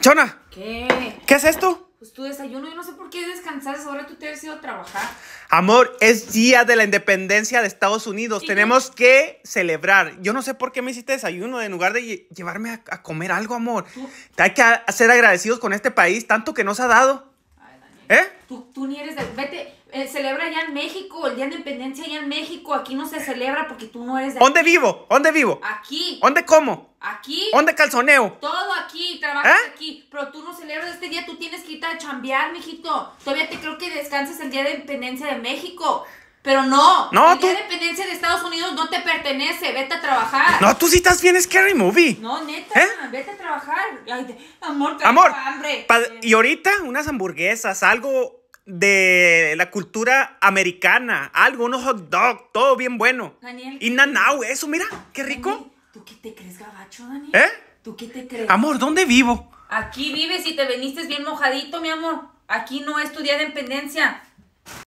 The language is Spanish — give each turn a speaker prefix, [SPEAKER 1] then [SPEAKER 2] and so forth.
[SPEAKER 1] ¡Chona!
[SPEAKER 2] ¿Qué? ¿Qué es esto? Pues tu desayuno, yo no sé por qué descansas, ahora tú te has ido a trabajar.
[SPEAKER 1] Amor, es día de la independencia de Estados Unidos, tenemos que celebrar. Yo no sé por qué me hiciste desayuno en lugar de llevarme a, comer algo, amor. ¿Tú? Hay que ser agradecidos con este país, tanto que nos ha dado. ¿Eh?
[SPEAKER 2] Tú, tú ni eres de... Vete, eh, celebra ya en México, el Día de Independencia Allá en México, aquí no se celebra porque tú no eres de... ¿Dónde vivo? ¿Dónde vivo? Aquí. ¿Dónde cómo? Aquí. ¿Dónde calzoneo? Todo aquí, trabajas ¿Eh? aquí. Pero tú no celebras este día, tú tienes que irte a chambear, mijito. Todavía te creo que descansas el día de independencia de México. Pero no, no el día de independencia de Estados Unidos no te pertenece, vete a trabajar. No,
[SPEAKER 1] tú sí estás bien Scary Movie. No,
[SPEAKER 2] neta, ¿Eh? vete a trabajar. amor, amor hambre. Eh.
[SPEAKER 1] Y ahorita unas hamburguesas, algo de la cultura americana, algo, unos hot dog, todo bien bueno. Daniel, y nanau, eso, mira, qué rico.
[SPEAKER 2] ¿Tú qué te crees, gabacho, Dani? ¿Eh? ¿Tú qué te crees? Amor, ¿dónde vivo? Aquí vives y te viniste bien mojadito, mi amor. Aquí no es tu día de dependencia.